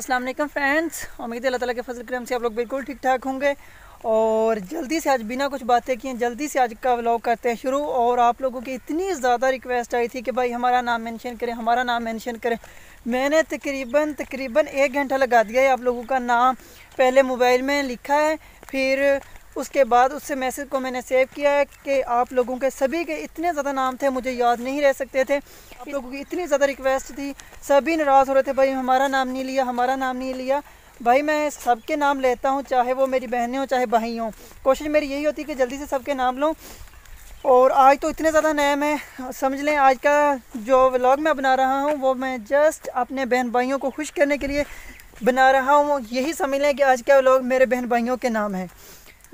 السلام علیکم فرینڈز امید اللہ تعالیٰ کے فضل کرم سے آپ لوگ بالکل ٹھیک ٹھاک ہوں گے اور جلدی سے آج بنا کچھ باتیں کی ہیں جلدی سے آج کا ولوگ کرتے ہیں شروع اور آپ لوگوں کی اتنی زیادہ ریکویسٹ آئی تھی کہ بھائی ہمارا نام مینشن کریں ہمارا نام مینشن کریں میں نے تقریباً تقریباً ایک گھنٹہ لگا دیا ہے آپ لوگوں کا نام پہلے موبائل میں لکھا ہے پھر اس کے بعد اس سے میسیج کو میں نے سیو کیا ہے کہ آپ لوگوں کے سبھی کے اتنے زیادہ نام تھے مجھے یاد نہیں رہ سکتے تھے آپ لوگوں کی اتنی زیادہ ریکویسٹ تھی سبھی ناراض ہو رہے تھے بھائی ہمارا نام نہیں لیا ہمارا نام نہیں لیا بھائی میں سب کے نام لیتا ہوں چاہے وہ میری بہنیں ہوں چاہے بھائی ہوں کوشش میری یہی ہوتی کہ جلدی سے سب کے نام لوں اور آج تو اتنے زیادہ نئے میں سمجھ لیں آج کا جو ولاگ میں بنا رہا ہوں وہ میں جسٹ اپنے بہن بھائیوں کو خوش کرنے کے لیے بنا رہا ہوں یہی سمجھ لیں کہ آج کا ولاگ میرے بہن بھائیوں کے نام ہیں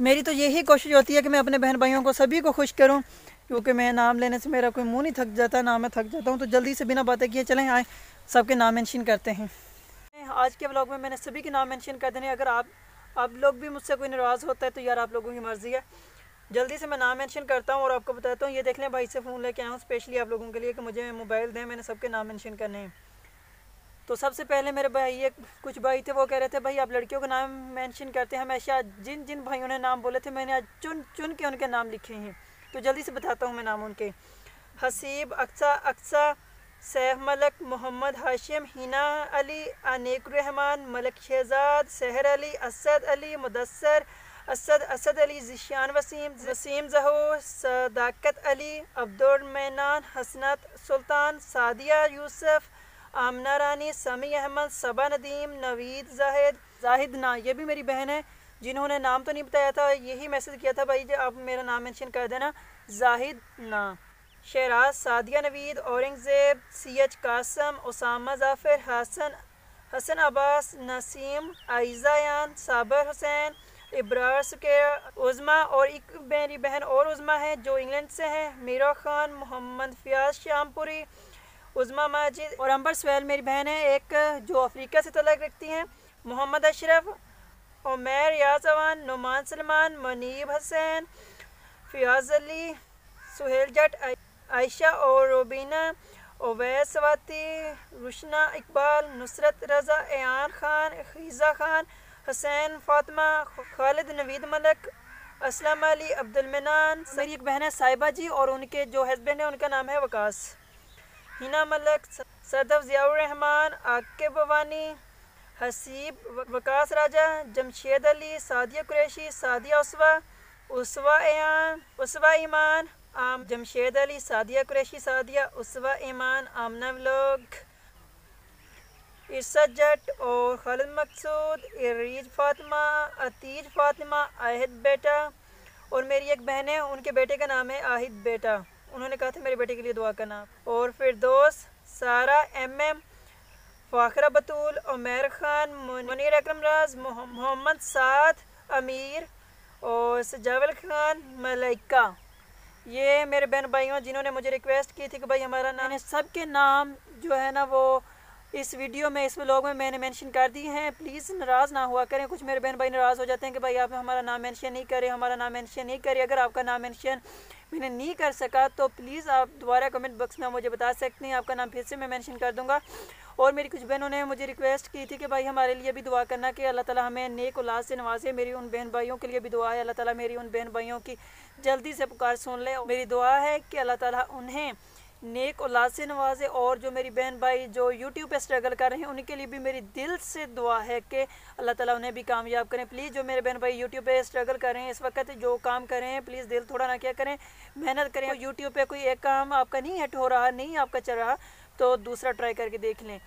میری تو یہی کوشش ہوتی ہے کہ میں اپنے بہن بھائیوں کو سبھی کو خوش کروں کیونکہ میں نام لینے سے میرا کوئی منہ نہیں تھک جاتا نہ نام میں تھک جاتا ہوں تو جلدی سے بنا باتیں کیے چلیں آئیں سب کے نام مینشن کرتے ہیں آج کے بلاگ میں میں نے سبھی کے نام مینشن کر دینے اگر آپ آپ لوگ بھی مجھ سے کوئی ناراض ہوتا ہے تو یار آپ لوگوں کی مرضی ہے جلدی سے میں نام مینشن کرتا ہوں اور آپ کو بتاتا ہوں یہ دیکھ لیں بھائی سے فون لے کے ہوں اسپیشلی آپ لوگوں کے لیے کہ مجھے موبائل دیں میں نے سب کے نام مینشن کرنے ہیں تو سب سے پہلے میرے بھائی ایک کچھ بھائی تھے وہ کہہ رہے تھے بھائی آپ لڑکیوں کے نام مینشن کرتے ہیں ہمیشہ جن جن بھائیوں نے نام بولے تھے میں نے آج چن چن کے ان کے نام لکھے ہیں تو جلدی سے بتاتا ہوں میں نام ان کے حسیب اقسا اقسا سیف ملک محمد حاشم ہینا علی انیک الرحمان ملک شہزاد سحر علی اسد علی مدثر اسد اسد علی ذیشان وسیم وسیم زہو صداقت علی عبدالمینان حسنت سلطان سعدیہ یوسف آمنہ رانی سمیع احمد صبا ندیم نوید زاہد زاہد نا یہ بھی میری بہن ہے جنہوں نے نام تو نہیں بتایا تھا یہی میسج کیا تھا بھائی جی آپ میرا نام مینشن کر دینا زاہد نا شہراز Sadia Naveed Aurangzeb C H Qasim Usama Zafar Hassan Hassan Abbas Naseem عائزہان صابر حسین ابراسک عزمہ اور ایک میری بہن اور عزمہ ہیں جو انگلینڈ سے ہیں میرا خان محمد فیاض شام پوری عظمہ ماجد اور امبر سویل میری بہن ہیں ایک جو افریقہ سے تعلق رکھتی ہیں محمد اشرف عمیر یازوان نومان نعمان سلمان منیب حسین فیاض علی سہیل جٹ عائشہ اور روبینہ اویس سواتی رشنا اقبال نصرت رضا ایان خان خیزہ خان حسین فاطمہ خالد نوید ملک اسلام علی عبد المنان ایک بہن ہے صاحبہ جی اور ان کے جو ہسبینڈ ہیں ان کا نام ہے وکاس حنا ملک صدف ضیاء رحمان عاقف بوانی حسیب وکاس راجہ جمشید علی سعدیہ قریشی سعدیہ اسوا ایان اسوا ایمان جمشید علی سعدیہ قریشی سادیہ اسوا ایمان آمنہ لوگ عرصت جٹ اور خالد مقصود عریج فاطمہ عتیج فاطمہ آہد بیٹا اور میری ایک بہن ہے ان کے بیٹے کا نام ہے آہد بیٹا انہوں نے کہا تھا میرے بیٹے کے لیے دعا کرنا اور پھر دوست سارا ایم ایم فاخرہ بطول عمیر خان منیر اکرم راز محمد سعد امیر اور سجاول خان ملائکہ یہ میرے بہن بھائیوں جنہوں نے مجھے ریکویسٹ کی تھی کہ بھائی ہمارا نام یعنی سب کے نام جو ہے نا وہ اس ویڈیو میں اس بلاگ میں میں نے مینشن کر دی ہیں پلیز ناراض نہ ہوا کریں کچھ میرے بہن بھائی ناراض ہو جاتے ہیں کہ بھائی آپ ہمارا نام مینشن نہیں کریں ہمارا نام مینشن نہیں کرے اگر آپ کا نام مینشن میں نے نہیں کر سکا تو پلیز آپ دوبارہ کمنٹ باکس میں مجھے بتا سکتے ہیں آپ کا نام پھر سے میں مینشن کر دوں گا اور میری کچھ بہنوں نے مجھے ریکویسٹ کی تھی کہ بھائی ہمارے لیے بھی دعا کرنا کہ اللہ تعالیٰ ہمیں نیک اولاد سے نوازے میری ان بہن بھائیوں کے لیے بھی دعا ہے اللہ تعالیٰ میری ان بہن بھائیوں کی جلدی سے پکار سن لے میری دعا ہے کہ اللہ تعالیٰ انہیں نیک اولاد سے نوازے اور جو میری بہن بھائی جو یوٹیوب پہ سٹرگل کر رہے ہیں ان کے لیے بھی میری دل سے دعا ہے کہ اللہ تعالیٰ انہیں بھی کامیاب کریں پلیز جو میرے بہن بھائی یوٹیوب پہ سٹرگل کر رہے ہیں اس وقت جو کام کر رہے ہیں پلیز دل تھوڑا نہ کیا کریں محنت کریں یوٹیوب پہ کوئی ایک کام آپ کا نہیں ہٹ ہو رہا نہیں آپ کا چل رہا تو دوسرا ٹرائی کر کے دیکھ لیں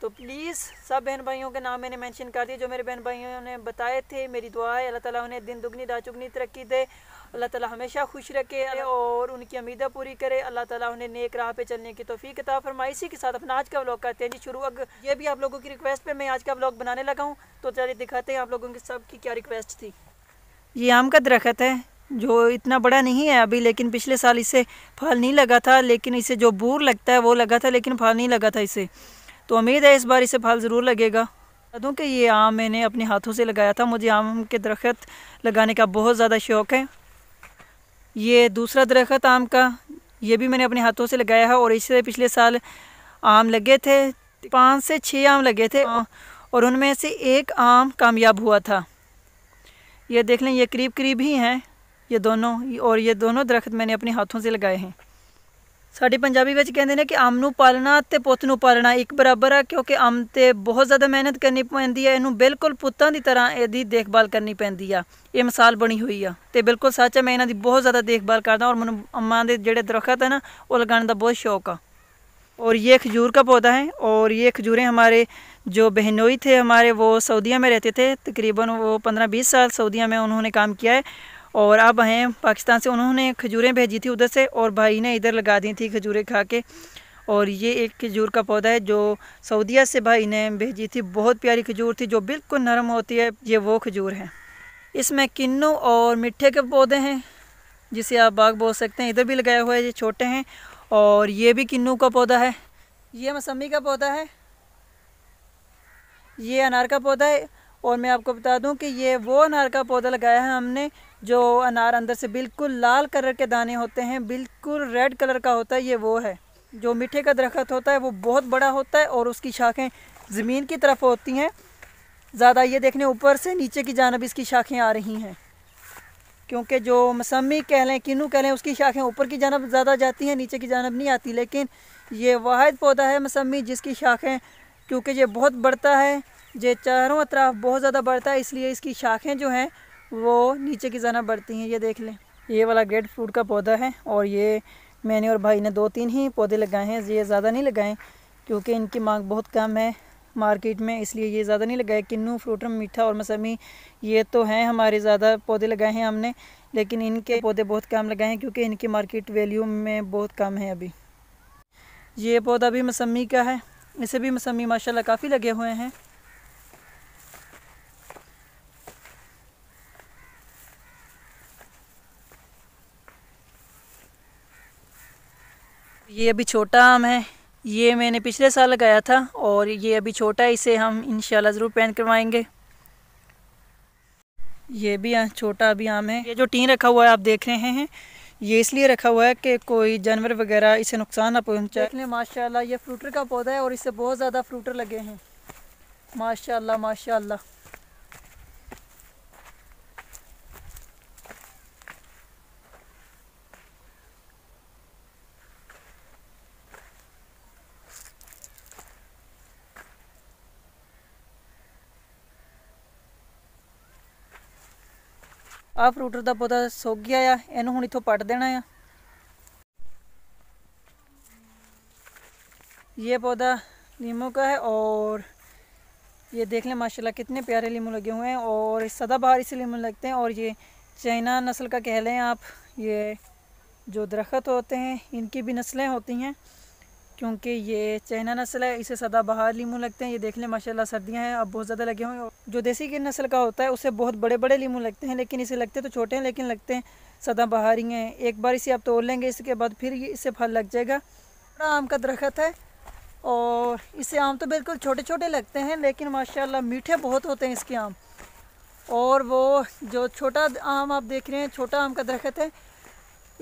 تو پلیز سب بہن بھائیوں کے نام میں نے مینشن کر دی جو میرے بہن بھائیوں نے بتائے تھے میری دعا ہے اللہ تعالیٰ انہیں دن دگنی دا چگنی ترقی دے اللہ تعالیٰ ہمیشہ خوش رکھے اور ان کی امیدہ پوری کرے اللہ تعالیٰ انہیں نیک راہ پہ چلنے کی توفیق فرمائی اسی کے ساتھ اپنا آج کا بلاگ کرتے ہیں جی شروع یہ بھی آپ لوگوں کی ریکویسٹ پہ میں آج کا بلاگ بنانے لگا ہوں تو چلیے دکھاتے ہیں آپ لوگوں کی سب کی کیا ریکویسٹ تھی یہ آم کا درخت ہے جو اتنا بڑا نہیں ہے ابھی لیکن پچھلے سال اسے پھل نہیں لگا تھا لیکن اسے جو بور لگتا ہے وہ لگا تھا لیکن پھل نہیں لگا تھا اسے تو امید ہے اس بار اسے پھل ضرور لگے گا دوں کہ یہ آم میں نے اپنے ہاتھوں سے لگایا تھا مجھے آم کے درخت لگانے کا بہت زیادہ شوق ہے یہ دوسرا درخت آم کا یہ بھی میں نے اپنے ہاتھوں سے لگایا ہے اور اس سے پچھلے سال آم لگے تھے پانچ سے چھ آم لگے تھے اور ان میں سے ایک آم کامیاب ہوا تھا یہ دیکھ لیں یہ قریب قریب ہی ہیں یہ دونوں اور یہ دونوں درخت میں نے اپنے ہاتھوں سے لگائے ہیں ਸਾਡੀ ਪੰਜਾਬੀ ਵਿੱਚ ਕਹਿੰਦੇ ਨੇ ਕਿ ਅੰਮ ਨੂੰ ਪਾਲਣਾ ਤੇ ਪੁੱਤ ਨੂੰ ਪਾਲਣਾ ਇੱਕ ਬਰਾਬਰ ਆ ਕਿਉਂਕਿ ਅੰਮ ਤੇ ਬਹੁਤ ਜ਼ਿਆਦਾ ਮਿਹਨਤ ਕਰਨੀ ਪੈਂਦੀ ਹੈ ਇਹਨੂੰ ਬਿਲਕੁਲ ਪੁੱਤਾਂ ਦੀ ਤਰ੍ਹਾਂ ਇਹਦੀ ਦੇਖਭਾਲ ਕਰਨੀ ਪੈਂਦੀ ਆ ਇਹ ਮਿਸਾਲ ਬਣੀ ਹੋਈ ਆ ਤੇ ਬਿਲਕੁਲ ਸੱਚ ਹੈ ਮੈਂ ਇਹਨਾਂ ਦੀ ਬਹੁਤ ਜ਼ਿਆਦਾ ਦੇਖਭਾਲ ਕਰਦਾ ਔਰ ਮੈਨੂੰ ਅੰਮਾਂ ਦੇ ਜਿਹੜੇ ਦਰਖਤ ਹਨ ਉਹ ਲਗਾਉਣ ਦਾ ਬਹੁਤ ਸ਼ੌਕ ਆ ਔਰ ਇਹ ਖਜੂਰ ਦਾ ਪੌਦਾ ਹੈ ਔਰ ਇਹ ਖਜੂਰੇ ਹਮਾਰੇ ਜੋ ਬਹਿਨੋਈ تھے ਹਮਾਰੇ ਉਹ वो ਮੇ ਰਹਤੇ تھے ਤਕਰੀਬਨ ਉਹ 15 20 ਸਾਲ साल ਮੇ ਉਹਨਾਂ ਨੇ ਕੰਮ किया है اور اب ہیں پاکستان سے انہوں نے کھجوریں بھیجی تھی ادھر سے اور بھائی نے ادھر لگا دی تھی کھجوریں کھا کے اور یہ ایک کھجور کا پودا ہے جو سعودیہ سے بھائی نے بھیجی تھی بہت پیاری کھجور تھی جو بالکل نرم ہوتی ہے یہ وہ کھجور ہیں اس میں کنو اور مٹھے کے پودے ہیں جسے آپ باغ بول سکتے ہیں ادھر بھی لگائے ہوئے یہ چھوٹے ہیں اور یہ بھی کنو کا پودا ہے یہ موسمی کا پودا ہے یہ انار کا پودا ہے اور میں آپ کو بتا دوں کہ یہ وہ انار کا پودا لگایا ہے ہم نے جو انار اندر سے بالکل لال کلر کے دانے ہوتے ہیں بالکل ریڈ کلر کا ہوتا ہے یہ وہ ہے جو میٹھے کا درخت ہوتا ہے وہ بہت بڑا ہوتا ہے اور اس کی شاخیں زمین کی طرف ہوتی ہیں زیادہ یہ دیکھنے اوپر سے نیچے کی جانب اس کی شاخیں آ رہی ہیں کیونکہ جو مسمی کہہ لیں کنو کہلیں اس کی شاخیں اوپر کی جانب زیادہ جاتی ہیں نیچے کی جانب نہیں آتی لیکن یہ واحد پودا ہے مسمی جس کی شاخیں کیونکہ یہ بہت بڑھتا ہے یہ چاروں اطراف بہت زیادہ بڑھتا ہے اس لیے اس کی شاخیں جو ہیں وہ نیچے کی طرح بڑھتی ہیں یہ دیکھ لیں یہ والا گریٹ فروٹ کا پودا ہے اور یہ میں نے اور بھائی نے دو تین ہی پودے لگائے ہیں یہ زیادہ نہیں لگائے کیونکہ ان کی مانگ بہت کم ہے مارکیٹ میں اس لیے یہ زیادہ نہیں لگائے کنو فروٹرم میٹھا اور مسمی یہ تو ہیں ہمارے زیادہ پودے لگائے ہیں ہم نے لیکن ان کے پودے بہت کم لگائے ہیں کیونکہ ان کی مارکیٹ ویلیو میں بہت کم ہے ابھی یہ پودا بھی مسمی کا ہے اسے بھی مسمی ماشاءاللہ کافی لگے ہوئے ہیں یہ ابھی چھوٹا آم ہے یہ میں نے پچھلے سال لگایا تھا اور یہ ابھی چھوٹا ہے اسے ہم انشاءاللہ ضرور پہن کروائیں گے یہ بھی چھوٹا ابھی آم ہے یہ جو ٹین رکھا ہوا ہے آپ دیکھ رہے ہیں یہ اس لیے رکھا ہوا ہے کہ کوئی جانور وغیرہ اسے نقصان نہ پہنچائے ماشاء اللہ یہ فروٹر کا پودا ہے اور اس سے بہت زیادہ فروٹر لگے ہیں ماشاء اللہ ماشاء اللہ آپ روٹر کا پودا سوکھ گیا انہوں ہوں اتو پٹ دینا ہے یہ پودا لیمو کا ہے اور یہ دیکھ لیں ماشاء اللہ کتنے پیارے لیمو لگے ہوئے ہیں اور سدا باہر اسے لیمو لگتے ہیں اور یہ چائنا نسل کا کہہ لیں آپ یہ جو درخت ہوتے ہیں ان کی بھی نسلیں ہوتی ہیں کیونکہ یہ چائنا نسل ہے اسے سدا بہار لیمو لگتے ہیں یہ دیکھ لیں ماشاءاللہ سردیاں ہیں اب بہت زیادہ لگے ہوئے ہیں جو دیسی کی نسل کا ہوتا ہے اسے بہت بڑے بڑے لیمو لگتے ہیں لیکن اسے لگتے تو چھوٹے ہیں لیکن لگتے ہیں سدا بہار ہی ہیں ایک بار اسے آپ توڑ لیں گے اس کے بعد پھر اسے پھل لگ جائے گا بڑا آم کا درخت ہے اور اسے آم تو بالکل چھوٹے چھوٹے لگتے ہیں لیکن ماشاءاللہ میٹھے بہت ہوتے ہیں اس کے آم اور وہ جو چھوٹا آم آپ دیکھ رہے ہیں چھوٹا آم کا درخت ہے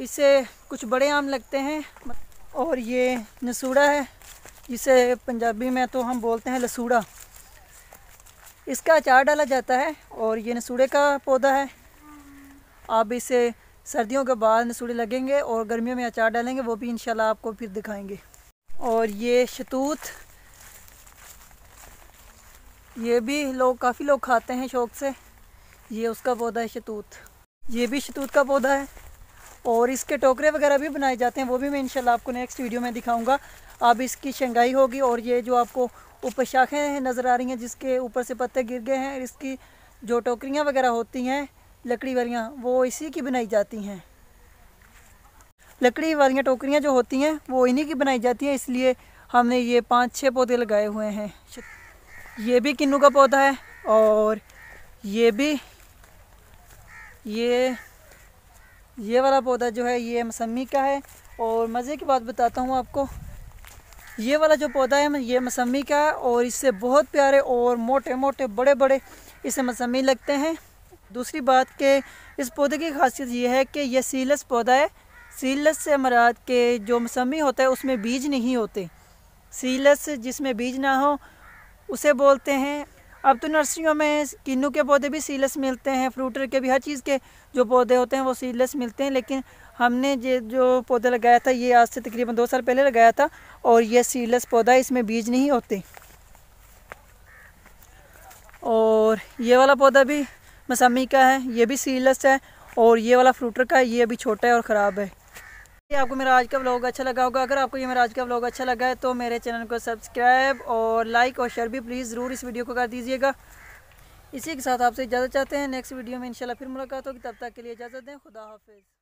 اسے کچھ بڑے آم لگتے ہیں اور یہ نسوڑا ہے جسے پنجابی میں تو ہم بولتے ہیں لسوڑا اس کا اچار ڈالا جاتا ہے اور یہ نسوڑے کا پودا ہے آپ اسے سردیوں کے بعد نسوڑے لگیں گے اور گرمیوں میں اچار ڈالیں گے وہ بھی انشاءاللہ آپ کو پھر دکھائیں گے اور یہ شتوت یہ بھی لوگ کافی لوگ کھاتے ہیں شوق سے یہ اس کا پودا ہے شتوت یہ بھی شتوت کا پودا ہے اور اس کے ٹوکرے وغیرہ بھی بنائے جاتے ہیں وہ بھی میں انشاءاللہ آپ کو نیکسٹ ویڈیو میں دکھاؤں گا اب اس کی شنگائی ہوگی اور یہ جو آپ کو اوپر شاخیں ہیں نظر آ رہی ہیں جس کے اوپر سے پتے گر گئے ہیں اس کی جو ٹوکریاں وغیرہ ہوتی ہیں لکڑی والیاں وہ اسی کی بنائی جاتی ہیں لکڑی والیاں ٹوکریاں جو ہوتی ہیں وہ انہی کی بنائی جاتی ہیں اس لیے ہم نے یہ پانچ چھ پودے لگائے ہوئے ہیں یہ بھی کنو کا پودا ہے اور یہ بھی یہ یہ والا پودا جو ہے یہ مسمی کا ہے اور مزے کی بات بتاتا ہوں آپ کو یہ والا جو پودا ہے یہ مسمی کا ہے اور اس سے بہت پیارے اور موٹے موٹے بڑے بڑے اسے مسمی لگتے ہیں دوسری بات کہ اس پودے کی خاصیت یہ ہے کہ یہ سیلس پودا ہے سیلس سے مراد کے جو مسمی ہوتا ہے اس میں بیج نہیں ہوتے سیلس جس میں بیج نہ ہو اسے بولتے ہیں اب تو نرسریوں میں کنو کے پودے بھی سیلس ملتے ہیں فروٹر کے بھی ہر چیز کے جو پودے ہوتے ہیں وہ سیلس ملتے ہیں لیکن ہم نے یہ جو پودے لگایا تھا یہ آج سے تقریباً دو سال پہلے لگایا تھا اور یہ سیلس پودا اس میں بیج نہیں ہوتے اور یہ والا پودا بھی مسامی کا ہے یہ بھی سیلس ہے اور یہ والا فروٹر کا ہے یہ بھی چھوٹا ہے اور خراب ہے آپ کو میرا آج کا بلاگ اچھا لگا ہوگا اگر آپ کو یہ میرا آج کا بلاگ اچھا لگا ہے تو میرے چینل کو سبسکرائب اور لائک اور شیئر بھی پلیز ضرور اس ویڈیو کو کر دیجیے گا اسی کے ساتھ آپ سے اجازت چاہتے ہیں نیکسٹ ویڈیو میں انشاءاللہ پھر ملاقات ہوگی تب تک کے لیے اجازت دیں خدا حافظ